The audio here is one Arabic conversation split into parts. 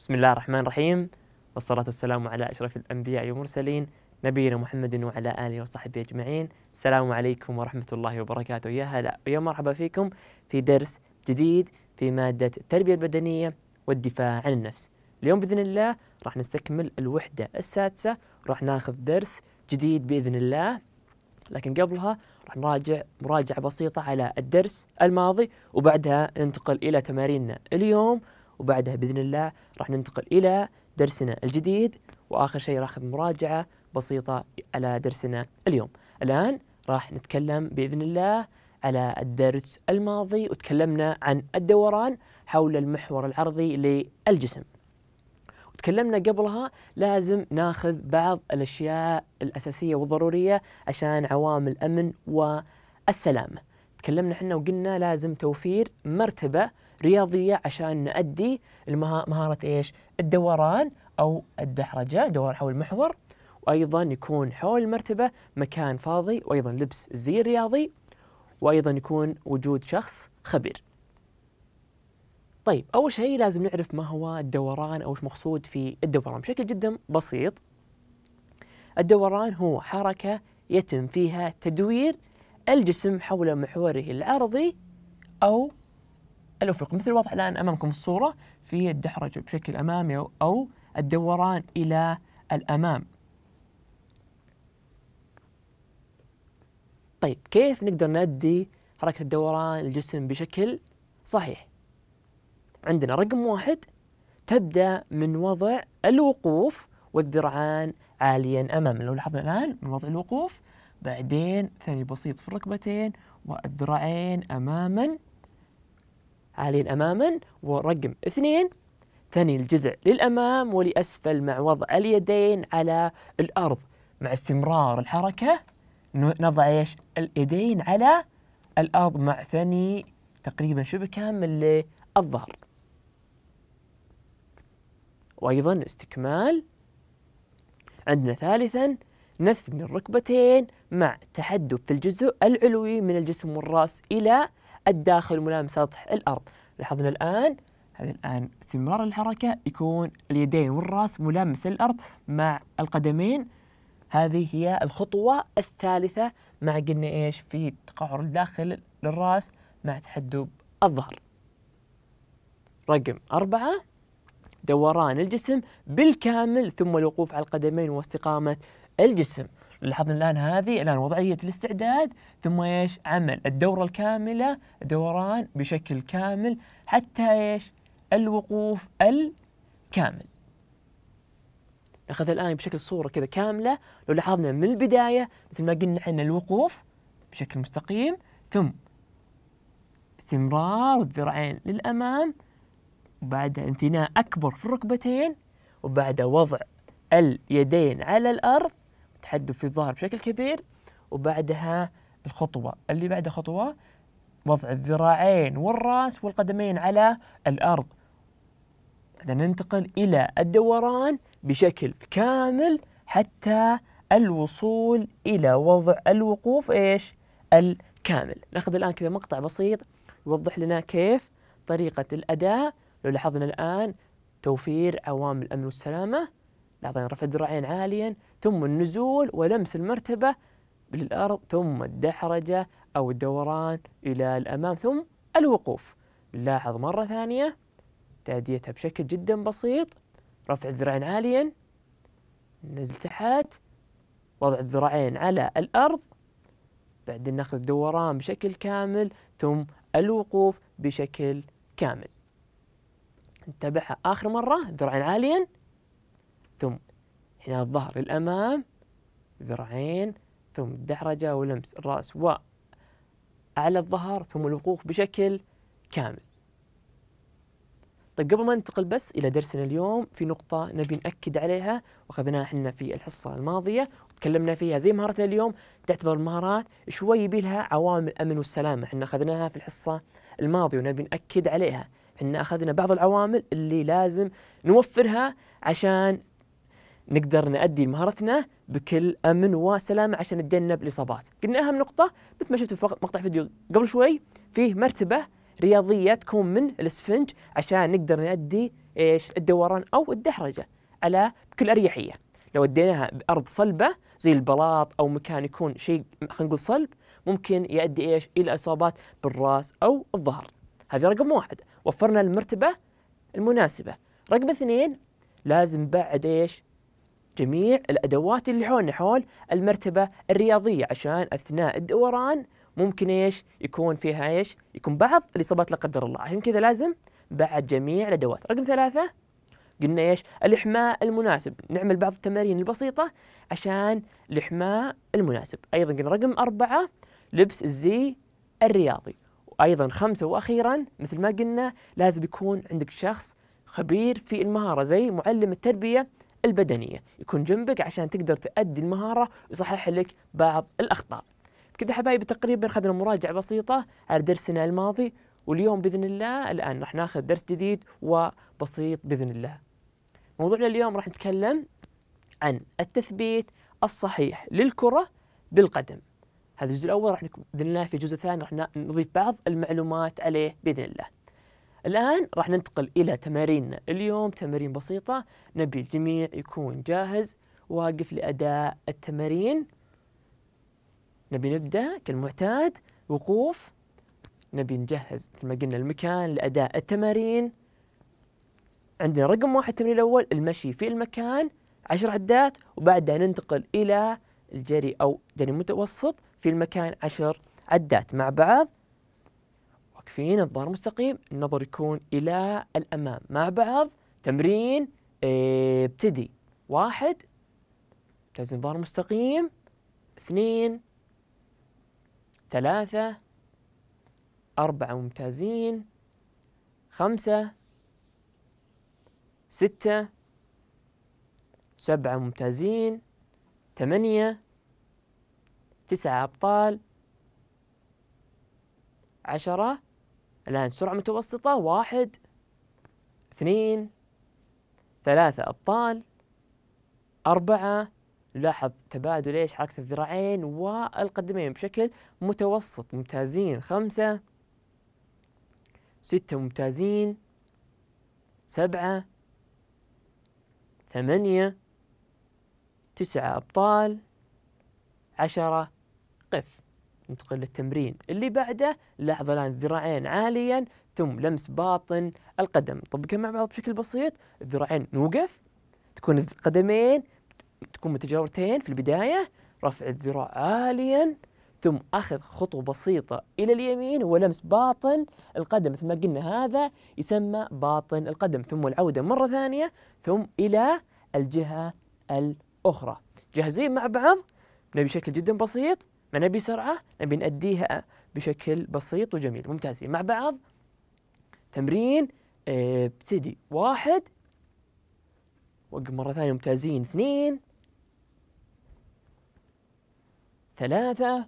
بسم الله الرحمن الرحيم والصلاة والسلام على أشرف الأنبياء والمرسلين نبينا محمد وعلى آله وصحبه أجمعين السلام عليكم ورحمة الله وبركاته يا هلا ويا مرحبا فيكم في درس جديد في مادة التربية البدنية والدفاع عن النفس اليوم بإذن الله راح نستكمل الوحدة السادسة راح ناخذ درس جديد بإذن الله لكن قبلها راح نراجع مراجعة بسيطة على الدرس الماضي وبعدها ننتقل إلى تماريننا اليوم وبعدها باذن الله راح ننتقل الى درسنا الجديد واخر شيء أخذ مراجعه بسيطه على درسنا اليوم. الان راح نتكلم باذن الله على الدرس الماضي وتكلمنا عن الدوران حول المحور العرضي للجسم. تكلمنا قبلها لازم ناخذ بعض الاشياء الاساسيه والضروريه عشان عوامل الامن والسلامه. تكلمنا احنا وقلنا لازم توفير مرتبه رياضيه عشان نؤدي مهاره ايش؟ الدوران او الدحرجه، دوران حول المحور، وايضا يكون حول المرتبه مكان فاضي، وايضا لبس زي الرياضي، وايضا يكون وجود شخص خبير. طيب اول شيء لازم نعرف ما هو الدوران او ايش مقصود في الدوران بشكل جدا بسيط. الدوران هو حركه يتم فيها تدوير الجسم حول محوره العرضي او الأفق مثل الواضح الآن أمامكم الصورة في الدحرج بشكل أمامي أو الدوران إلى الأمام طيب كيف نقدر نأدي حركة الدوران الجسم بشكل صحيح عندنا رقم واحد تبدأ من وضع الوقوف والذرعان عاليا أمام لو لاحظنا الآن من وضع الوقوف بعدين ثاني بسيط في الركبتين والذراعين أماما عاليا أماما ورقم اثنين ثني الجذع للأمام ولأسفل مع وضع اليدين على الأرض مع استمرار الحركة نضع ايش؟ اليدين على الأرض مع ثني تقريبا شبه كامل للظهر وأيضا استكمال عندنا ثالثا نثني الركبتين مع تحدب في الجزء العلوي من الجسم والرأس إلى الداخل ملام سطح الأرض لاحظنا الآن هذا الآن استمرار الحركة يكون اليدين والرأس ملامس الأرض مع القدمين هذه هي الخطوة الثالثة مع قلنا إيش في تقعر الداخل للرأس مع تحدب الظهر رقم أربعة دوران الجسم بالكامل ثم الوقوف على القدمين واستقامة الجسم لاحظنا الان هذه الان وضعيه الاستعداد ثم ايش؟ عمل الدوره الكامله دوران بشكل كامل حتى ايش؟ الوقوف الكامل. اخذ الان بشكل صوره كذا كامله لو لاحظنا من البدايه مثل ما قلنا احنا الوقوف بشكل مستقيم ثم استمرار الذراعين للامام وبعدها انثناء اكبر في الركبتين وبعدها وضع اليدين على الارض تحدب في الظهر بشكل كبير وبعدها الخطوة اللي بعدها خطوة وضع الذراعين والرأس والقدمين على الأرض بعدين ننتقل إلى الدوران بشكل كامل حتى الوصول إلى وضع الوقوف إيش الكامل ناخذ الآن كذا مقطع بسيط يوضح لنا كيف طريقة الأداء لو لاحظنا الآن توفير عوامل الأمن والسلامة لاحظنا رفع الذراعين عاليا ثم النزول ولمس المرتبة للأرض ثم الدحرجة أو الدوران إلى الأمام ثم الوقوف نلاحظ مرة ثانية تأديتها بشكل جدا بسيط رفع الذراعين عاليا نزل تحت وضع الذراعين على الأرض بعدين ناخذ الدوران بشكل كامل ثم الوقوف بشكل كامل نتبعها آخر مرة ذراعين عاليا ثم هنا الظهر للأمام ذراعين ثم الدحرجة ولمس الرأس وأعلى الظهر ثم الوقوف بشكل كامل طيب قبل ما ننتقل بس إلى درسنا اليوم في نقطة نبي نأكد عليها وأخذناها احنا في الحصة الماضية وتكلمنا فيها زي مهارتنا اليوم تعتبر المهارات شوي يبي لها عوامل الأمن والسلامة احنا أخذناها في الحصة الماضية ونبي نأكد عليها احنا أخذنا بعض العوامل اللي لازم نوفرها عشان نقدر نأدي مهارتنا بكل أمن وسلامة عشان نتجنب الإصابات قلنا أهم نقطة مثل ما شفتوا في مقطع فيديو قبل شوي فيه مرتبة رياضية تكون من الاسفنج عشان نقدر نأدي إيش الدوران أو الدحرجة على بكل أريحية لو اديناها بأرض صلبة زي البلاط أو مكان يكون شيء خلينا نقول صلب ممكن يؤدي إيش إلى إصابات بالرأس أو الظهر هذه رقم واحد وفرنا المرتبة المناسبة رقم اثنين لازم بعد إيش جميع الأدوات اللي حولنا حول المرتبة الرياضية عشان أثناء الدوران ممكن إيش يكون فيها إيش يكون بعض الإصابات لا قدر الله عشان كذا لازم بعد جميع الأدوات رقم ثلاثة قلنا إيش الإحماء المناسب نعمل بعض التمارين البسيطة عشان الإحماء المناسب أيضا قلنا رقم أربعة لبس الزي الرياضي وأيضا خمسة وأخيرا مثل ما قلنا لازم يكون عندك شخص خبير في المهارة زي معلم التربية البدنيه يكون جنبك عشان تقدر تأدي المهاره ويصحح لك بعض الاخطاء كذا حبايبي تقريبا اخذنا مراجعه بسيطه على درسنا الماضي واليوم باذن الله الان راح ناخذ درس جديد وبسيط باذن الله موضوعنا اليوم راح نتكلم عن التثبيت الصحيح للكره بالقدم هذا الجزء الاول راح باذن الله في الجزء الثاني راح نضيف بعض المعلومات عليه باذن الله الآن راح ننتقل إلى تماريننا اليوم تمارين بسيطة نبي الجميع يكون جاهز واقف لأداء التمارين نبي نبدأ كالمعتاد وقوف نبي نجهز مثل ما قلنا المكان لأداء التمارين عندنا رقم واحد التمرين الأول المشي في المكان عشر عدات وبعدها ننتقل إلى الجري أو جري متوسط في المكان عشر عدات مع بعض في نظار مستقيم النظر يكون إلى الأمام مع بعض تمرين آه، ابتدي واحد تزن نظار مستقيم اثنين ثلاثة أربعة ممتازين خمسة ستة سبعة ممتازين ثمانية تسعة أبطال عشرة الآن سرعة متوسطة واحد اثنين ثلاثة أبطال أربعة لاحظ تبادل ايش حركة الذراعين والقدمين بشكل متوسط ممتازين خمسة ستة ممتازين سبعة ثمانية تسعة أبطال عشرة قف ننتقل للتمرين اللي بعده لاحظ الآن الذراعين عاليا ثم لمس باطن القدم طبقها مع بعض بشكل بسيط الذراعين نوقف تكون القدمين تكون متجاورتين في البداية رفع الذراع عاليا ثم أخذ خطوة بسيطة إلى اليمين ولمس باطن القدم مثل ما قلنا هذا يسمى باطن القدم ثم العودة مرة ثانية ثم إلى الجهة الأخرى جاهزين مع بعض نبي بشكل جدا بسيط ما نبي سرعة نبي نأديها بشكل بسيط وجميل ممتازين مع بعض تمرين ابتدي آه، واحد وقف مرة ثانية ممتازين اثنين ثلاثة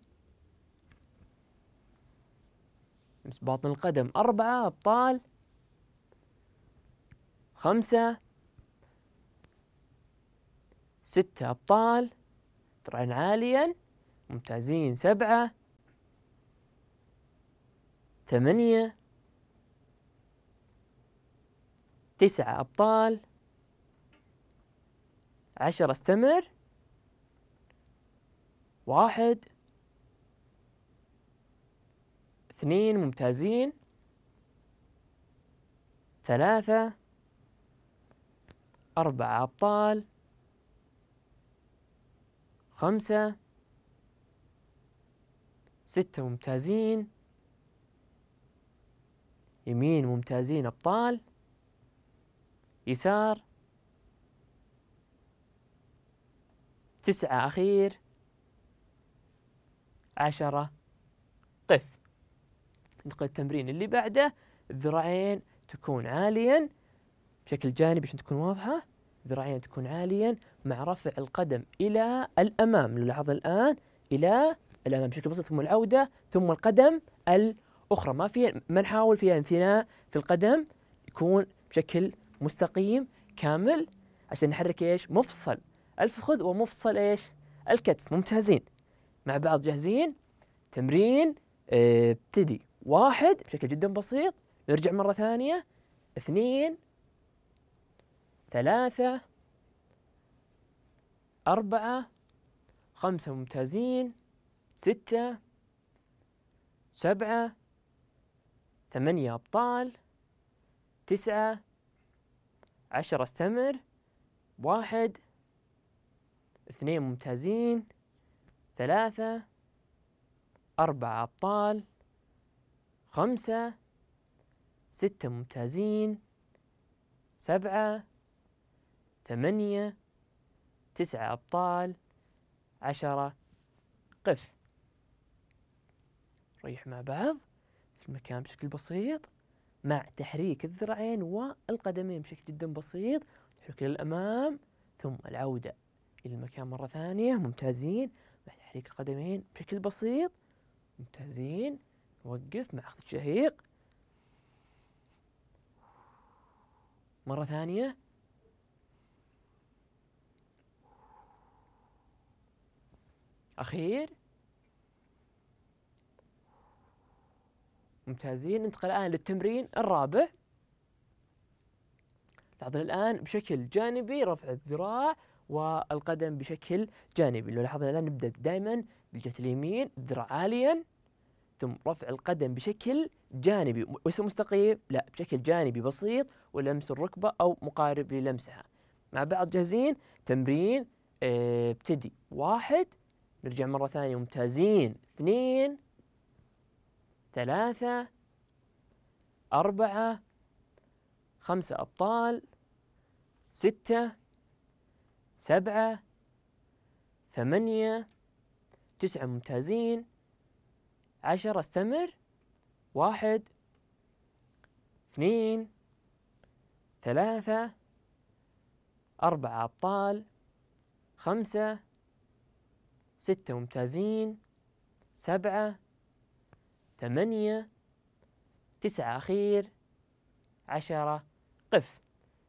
باطن القدم أربعة أبطال خمسة ستة أبطال طبعا عاليا ممتازين سبعة ثمانية تسعة أبطال عشرة استمر واحد اثنين ممتازين ثلاثة أربعة أبطال خمسة ستة ممتازين يمين ممتازين أبطال يسار تسعة أخير عشرة قف ننتقل التمرين اللي بعده الذراعين تكون عاليا بشكل جانبي عشان تكون واضحة ذراعين تكون عاليا مع رفع القدم إلى الأمام نلاحظ الآن إلى الامام بشكل بسيط ثم العوده ثم القدم الاخرى ما في ما نحاول فيها انثناء في القدم يكون بشكل مستقيم كامل عشان نحرك ايش؟ مفصل الفخذ ومفصل ايش؟ الكتف ممتازين مع بعض جاهزين تمرين آه، ابتدي واحد بشكل جدا بسيط نرجع مرة ثانية اثنين ثلاثة أربعة خمسة ممتازين ستة سبعة ثمانية أبطال تسعة عشرة استمر واحد اثنين ممتازين ثلاثة أربعة أبطال خمسة ستة ممتازين سبعة ثمانية تسعة أبطال عشرة قف نريح مع بعض في المكان بشكل بسيط مع تحريك الذراعين والقدمين بشكل جدا بسيط الحركة للأمام ثم العودة إلى المكان مرة ثانية ممتازين مع تحريك القدمين بشكل بسيط ممتازين نوقف مع أخذ الشهيق مرة ثانية أخير ممتازين ننتقل الآن للتمرين الرابع لاحظنا الآن بشكل جانبي رفع الذراع والقدم بشكل جانبي لو لاحظنا الآن نبدأ دائما بالجهة اليمين ذراع عاليا ثم رفع القدم بشكل جانبي وليس مستقيم لا بشكل جانبي بسيط ولمس الركبة أو مقارب للمسها مع بعض جاهزين تمرين آه، ابتدي واحد نرجع مرة ثانية ممتازين اثنين ثلاثة أربعة خمسة أبطال ستة سبعة ثمانية تسعة ممتازين عشرة استمر واحد اثنين ثلاثة أربعة أبطال خمسة ستة ممتازين سبعة ثمانية تسعة أخير عشرة قف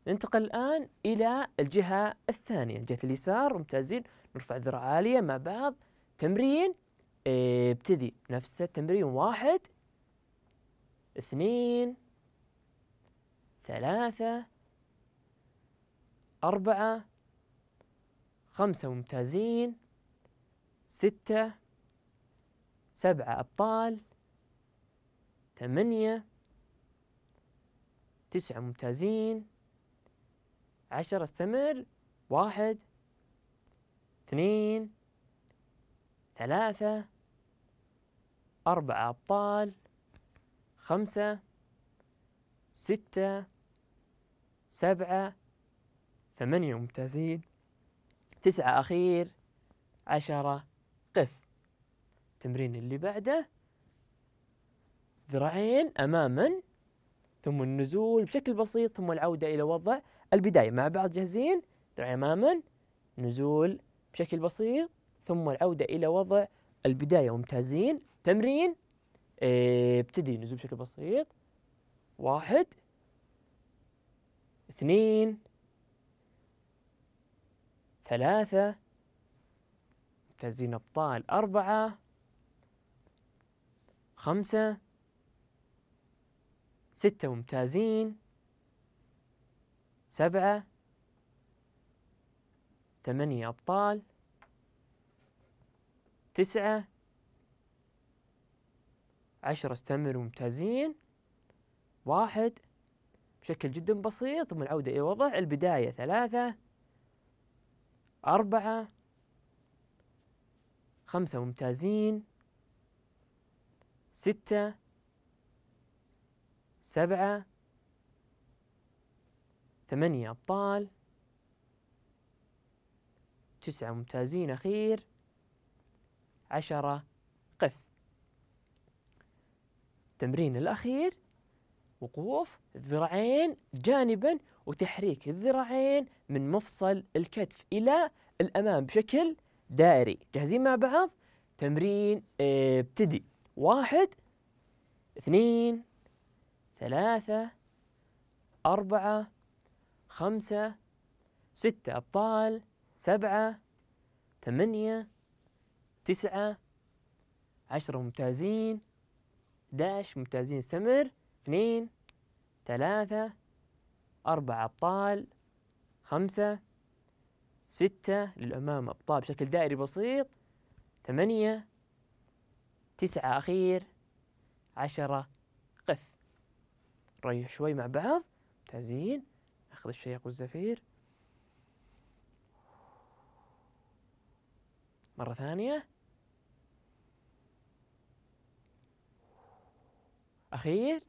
ننتقل الآن إلى الجهة الثانية جهة اليسار ممتازين نرفع ذراع عالية مع بعض تمرين ابتدي نفس التمرين واحد اثنين ثلاثة أربعة خمسة ممتازين ستة سبعة أبطال ثمانية تسعة ممتازين عشرة استمر واحد اثنين ثلاثة أربعة أبطال خمسة ستة سبعة ثمانية ممتازين تسعة أخير عشرة قف التمرين اللي بعده ذراعين اماما ثم النزول بشكل بسيط ثم العوده الى وضع البدايه مع بعض جاهزين ذراعين اماما نزول بشكل بسيط ثم العوده الى وضع البدايه ممتازين تمرين إيه، ابتدي نزول بشكل بسيط واحد اثنين ثلاثة ممتازين أبطال أربعة خمسة ستة ممتازين سبعة ثمانية أبطال تسعة عشرة استمروا ممتازين واحد بشكل جدا بسيط ثم العودة إلى وضع البداية ثلاثة أربعة خمسة ممتازين ستة سبعة ثمانية أبطال تسعة ممتازين أخير عشرة قف التمرين الأخير وقوف الذراعين جانبا وتحريك الذراعين من مفصل الكتف إلى الأمام بشكل دائري جاهزين مع بعض تمرين آه، ابتدي واحد اثنين ثلاثة أربعة خمسة ستة أبطال سبعة ثمانية تسعة عشرة ممتازين داش ممتازين استمر اثنين ثلاثة أربعة أبطال خمسة ستة للأمام أبطال بشكل دائري بسيط ثمانية تسعة أخير عشرة ريح شوي مع بعض ممتازين أخذ الشيق والزفير مرة ثانية أخير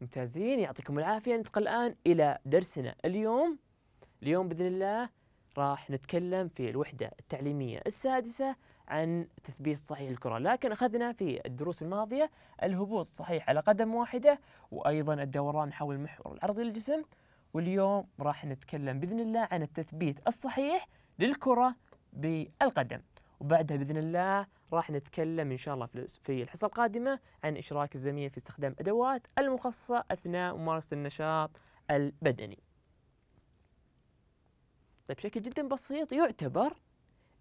ممتازين يعطيكم العافية ننتقل الآن إلى درسنا اليوم اليوم بإذن الله راح نتكلم في الوحدة التعليمية السادسة عن تثبيت صحيح الكرة لكن أخذنا في الدروس الماضية الهبوط صحيح على قدم واحدة وأيضا الدوران حول المحور العرضي للجسم واليوم راح نتكلم بإذن الله عن التثبيت الصحيح للكرة بالقدم وبعدها بإذن الله راح نتكلم إن شاء الله في الحصة القادمة عن إشراك الزميل في استخدام أدوات المخصصة أثناء ممارسة النشاط البدني طيب بشكل جدا بسيط يعتبر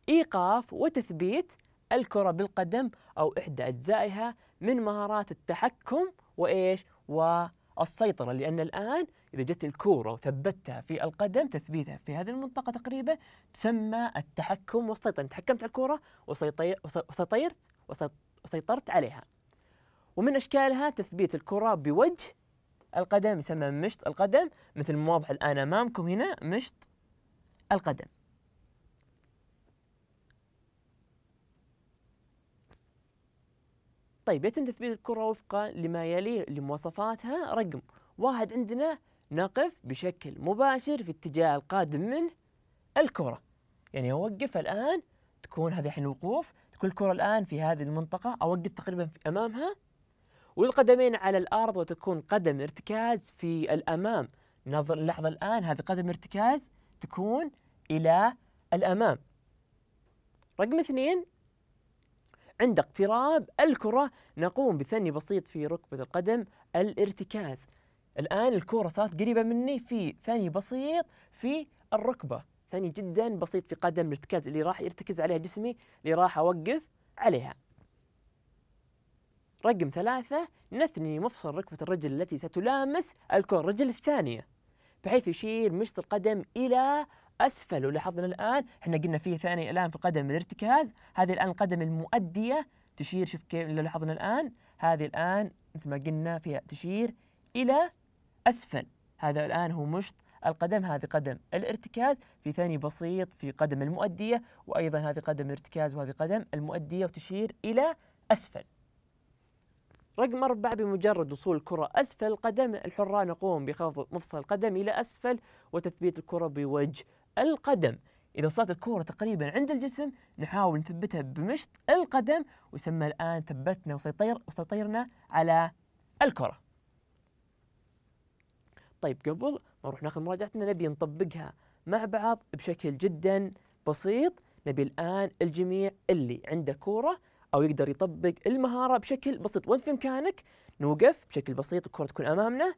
إيقاف وتثبيت الكرة بالقدم أو إحدى أجزائها من مهارات التحكم وإيش والسيطرة لأن الآن إذا جت الكورة وثبتها في القدم تثبيتها في هذه المنطقة تقريبا تسمى التحكم والسيطرة تحكمت على الكورة وسيطرت وسيطرت عليها ومن أشكالها تثبيت الكرة بوجه القدم يسمى مشط القدم مثل ما واضح الآن أمامكم هنا مشط القدم طيب يتم تثبيت الكرة وفقا لما يلي لمواصفاتها رقم واحد عندنا نقف بشكل مباشر في اتجاه القادم منه الكرة يعني أوقف الآن تكون هذه حين الوقوف تكون الكرة الآن في هذه المنطقة أوقف تقريبا أمامها والقدمين على الأرض وتكون قدم ارتكاز في الأمام نظر اللحظة الآن هذه قدم ارتكاز تكون إلى الأمام رقم اثنين عند اقتراب الكرة نقوم بثني بسيط في ركبة القدم الارتكاز الآن الكرة صارت قريبة مني في ثني بسيط في الركبة ثني جدا بسيط في قدم الارتكاز اللي راح يرتكز عليها جسمي اللي راح أوقف عليها رقم ثلاثة نثني مفصل ركبة الرجل التي ستلامس الكرة الرجل الثانية بحيث يشير مشط القدم إلى اسفل ولاحظنا لاحظنا الان احنا قلنا فيه ثاني الان في قدم الارتكاز هذه الان القدم المؤديه تشير شوف كيف لاحظنا الان هذه الان مثل ما قلنا فيها تشير الى اسفل هذا الان هو مشط القدم هذه قدم الارتكاز في ثاني بسيط في قدم المؤدية وأيضا هذه قدم الارتكاز وهذه قدم المؤدية وتشير إلى أسفل رقم أربعة بمجرد وصول الكرة أسفل القدم الحرة نقوم بخفض مفصل القدم إلى أسفل وتثبيت الكرة بوجه القدم إذا وصلت الكرة تقريبا عند الجسم نحاول نثبتها بمشط القدم ويسمى الآن ثبتنا وسيطير وسيطيرنا على الكرة طيب قبل ما نروح ناخذ مراجعتنا نبي نطبقها مع بعض بشكل جدا بسيط نبي الآن الجميع اللي عنده كورة أو يقدر يطبق المهارة بشكل بسيط وأنت في إمكانك نوقف بشكل بسيط الكرة تكون أمامنا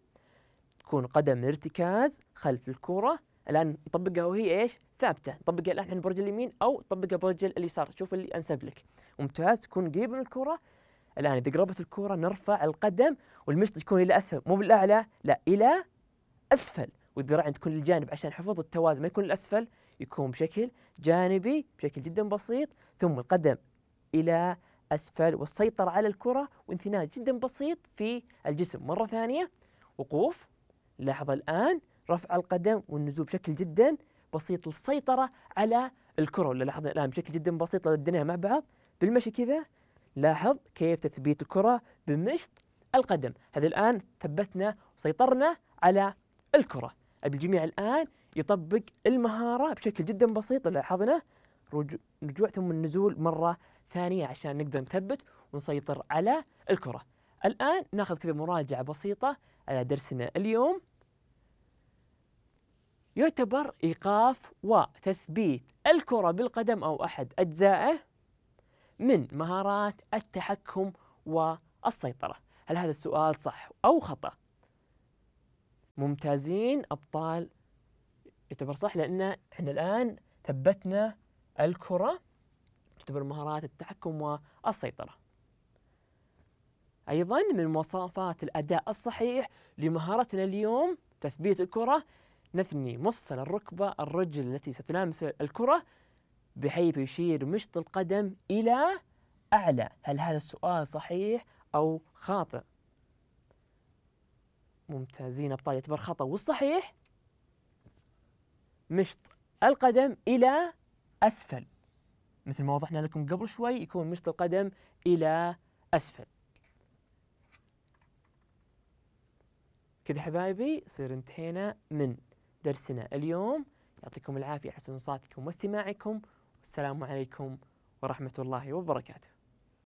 تكون قدم الارتكاز خلف الكرة الان نطبقها وهي ايش؟ ثابته، طبقها الان برج اليمين او طبقها برج اليسار، شوف اللي انسب لك. ممتاز تكون قريب من الكره الان اذا قربت الكره نرفع القدم والمشط تكون الى اسفل، مو بالاعلى، لا الى اسفل، والذراعين تكون للجانب عشان حفظ التوازن ما يكون الاسفل يكون بشكل جانبي بشكل جدا بسيط، ثم القدم الى اسفل والسيطره على الكره وانثناء جدا بسيط في الجسم، مره ثانيه وقوف لاحظ الان رفع القدم والنزول بشكل جدا بسيط للسيطرة على الكرة ولا لاحظنا الآن بشكل جدا بسيط لو مع بعض بالمشي كذا لاحظ كيف تثبيت الكرة بمشط القدم هذا الآن ثبتنا وسيطرنا على الكرة أبي الجميع الآن يطبق المهارة بشكل جدا بسيط لاحظنا رجوع ثم النزول مرة ثانية عشان نقدر نثبت ونسيطر على الكرة الآن ناخذ كذا مراجعة بسيطة على درسنا اليوم يعتبر إيقاف وتثبيت الكرة بالقدم أو أحد أجزائه من مهارات التحكم والسيطرة هل هذا السؤال صح أو خطأ؟ ممتازين أبطال يعتبر صح لأن احنا الآن ثبتنا الكرة تعتبر مهارات التحكم والسيطرة أيضا من مواصفات الأداء الصحيح لمهارتنا اليوم تثبيت الكرة نثني مفصل الركبة الرجل التي ستلامس الكرة بحيث يشير مشط القدم إلى أعلى هل هذا السؤال صحيح أو خاطئ ممتازين أبطال يعتبر خطأ والصحيح مشط القدم إلى أسفل مثل ما وضحنا لكم قبل شوي يكون مشط القدم إلى أسفل كذا حبايبي صير انتهينا من درسنا اليوم يعطيكم العافية حسن صاتكم واستماعكم والسلام عليكم ورحمة الله وبركاته